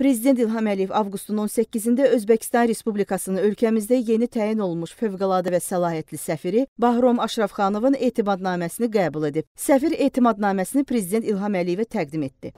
Prezident İlham Əliyev avqustun 18-də Özbəkistan Respublikasının ölkəmizdə yeni təyin olunmuş fövqəladə və səlahiyyətli səfiri Bahrom Aşrafxanovun etimadnaməsini qəbul edib. Səfir etimadnaməsini prezident İlham Əliyevə təqdim etdi.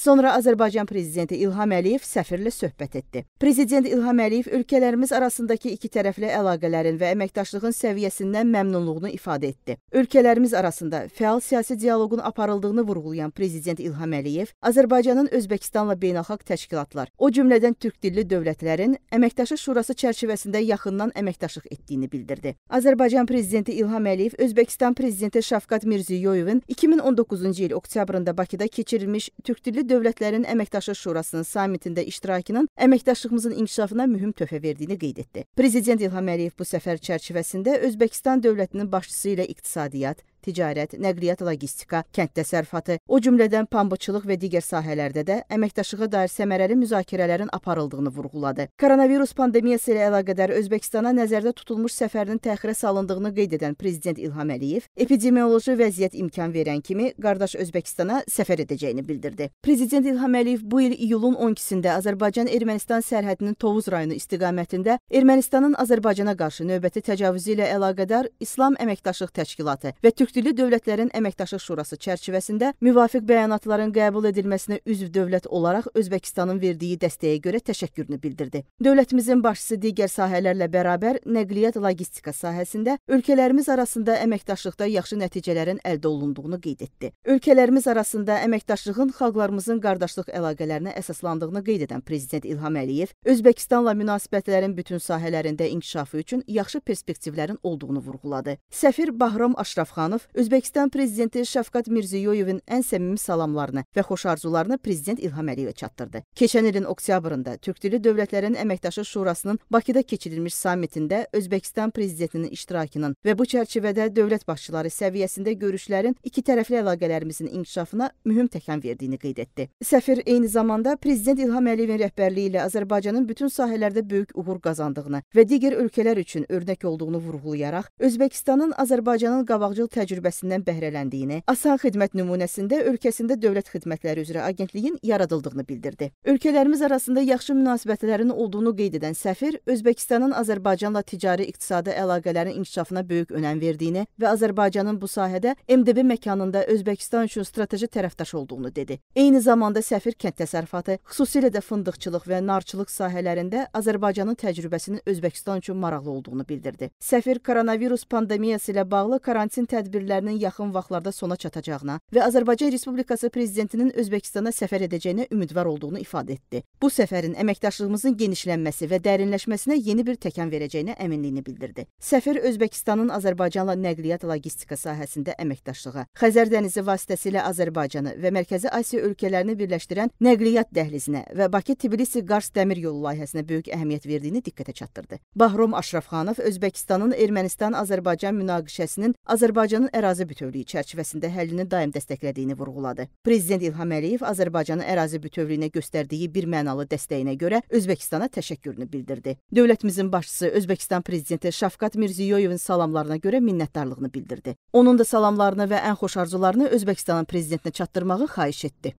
Sonra Azərbaycan prezidenti İlham Əliyev səfirlə söhbət etdi. Prezident İlham Əliyev ölkələrimiz arasındakı iki tərəfli əlaqələrin və əməkdaşlığın səviyyəsindən məmnunluğunu ifadə etdi. Ölkələrimiz arasında fəal siyasi dialoqun aparıldığını vurğulayan prezident İlham Əliyev Azərbaycanın Özbəkistanla beynəlxalq təşkilatlar, o cümlədən türk dilli dövlətlərin əməkdaşlıq şurası çərçivəsində yaxından əməkdaşlıq etdiyini bildirdi. Azərbaycan prezidenti İlham Əliyev Özbəkistan prezidenti Şavkat Mirziyoyevin 2019-cu il oktyabrında Bakıda keçirilmiş türk dilli dövlətlərin əməkdaşlıq şurasının sammitində iştirakının əməkdaşlığımızın inkişafına mühüm töhfə verdiyini qeyd etdi. Prezident İlham Əliyev bu səfər çərçivəsində Özbəkistan dövlətinin başçısı ilə iqtisadiyyat, ticarət, nəqliyyat, logistika, kənd təsərrüfatı, o cümlədən pambıqçılıq və digər sahələrdə də əməkdaşlığa dair səmərəli müzakirələrin aparıldığını vurğuladı. Koronavirus pandemiyası ilə əlaqədar Özbəkistana nəzərdə tutulmuş səfərinin təxirə salındığını qeyd edən prezident İlham Əliyev epidemioloji vəziyyət imkan verən kimi qardaş Özbəkistana səfər edəcəyini bildirdi. Prezident İlham Əliyev bu il iyulun 12-də Azərbaycan-Ermənistan sərhədinin Tovuz rayonu istiqamətində Ermənistanın Azərbaycana qarşı növbəti təcavüzü ilə əlaqədar İslam Əməkdaşlıq Təşkilatı və Türk türkdilli dövlətlərin əməkdaşlıq şurası çərçivəsində müvafiq bəyanatların qəbul edilməsinə üzv dövlət olaraq Özbəkistanın verdiyi dəstəyə görə təşəkkürünü bildirdi. Dövlətimizin başçısı digər sahələrlə bərabər nəqliyyat logistika sahəsində ölkələrimiz arasında əməkdaşlıqda yaxşı nəticələrin əldə olunduğunu qeyd etdi. Ölkələrimiz arasında əməkdaşlığın xalqlarımızın qardaşlıq əlaqələrinə əsaslandığını qeyd edən prezident İlham Əliyev Özbəkistanla münasibətlərin bütün sahələrində inkişafı üçün yaxşı perspektivlərin olduğunu vurğuladı. Səfir Bahram Aşrafxanov Mirziyoyev Özbəkistan prezidenti Şəfqət Mirziyoyevin ən səmimi salamlarını və xoş arzularını prezident İlham Əliyevə çatdırdı. Keçən ilin oktyabrında Türk Dili Dövlətlərin Əməkdaşı Şurasının Bakıda keçirilmiş sammitində Özbəkistan prezidentinin iştirakının və bu çərçivədə dövlət başçıları səviyyəsində görüşlərin iki tərəfli əlaqələrimizin inkişafına mühüm təkan verdiyini qeyd etdi. Səfir eyni zamanda prezident İlham Əliyevin rəhbərliyi ilə Azərbaycanın bütün sahələrdə böyük uğur qazandığını və digər ölkələr üçün örnək olduğunu vurğulayaraq Özbəkistanın Azərbaycanın qabaqcıl təcrübələrini təcrübəsindən bəhrələndiyini, asan xidmət nümunəsində ölkəsində dövlət xidmətləri üzrə agentliyin yaradıldığını bildirdi. Ölkələrimiz arasında yaxşı münasibətlərin olduğunu qeyd edən səfir Özbəkistanın Azərbaycanla ticari-iqtisadi əlaqələrin inkişafına böyük önəm verdiyini və Azərbaycanın bu sahədə MDB məkanında Özbəkistan üçün strateji tərəfdaş olduğunu dedi. Eyni zamanda səfir kənd təsərrüfatı, xüsusilə də fındıqçılıq və narçılıq sahələrində Azərbaycanın təcrübəsinin Özbəkistan üçün maraqlı olduğunu bildirdi. Səfir koronavirus pandemiyası ilə bağlı karantin tədbirləri tədbirlərinin yaxın vaxtlarda sona çatacağına və Azərbaycan Respublikası prezidentinin Özbəkistana səfər edəcəyinə ümidvar olduğunu ifadə etdi. Bu səfərin əməkdaşlığımızın genişlənməsi və dərinləşməsinə yeni bir təkan verəcəyinə əminliyini bildirdi. Səfər Özbəkistanın Azərbaycanla nəqliyyat logistika sahəsində əməkdaşlığa, Xəzər dənizi vasitəsilə Azərbaycanı və Mərkəzi Asiya ölkələrini birləşdirən nəqliyyat dəhlizinə və Bakı-Tbilisi-Qars dəmir yolu layihəsinə böyük əhəmiyyət verdiyini diqqətə çatdırdı. Bahrom Aşrafxanov Özbəkistanın Ermənistan-Azərbaycan münaqişəsinin Azərbaycanın Azərbaycanın ərazi bütövlüyü çərçivəsində həllini daim dəstəklədiyini vurğuladı. Prezident İlham Əliyev Azərbaycanın ərazi bütövlüyünə göstərdiyi bir mənalı dəstəyinə görə Özbəkistana təşəkkürünü bildirdi. Dövlətimizin başçısı Özbəkistan prezidenti Şavkat Mirziyoyevin salamlarına görə minnətdarlığını bildirdi. Onun da salamlarını və ən xoş arzularını Özbəkistanın prezidentinə çatdırmağı xahiş etdi.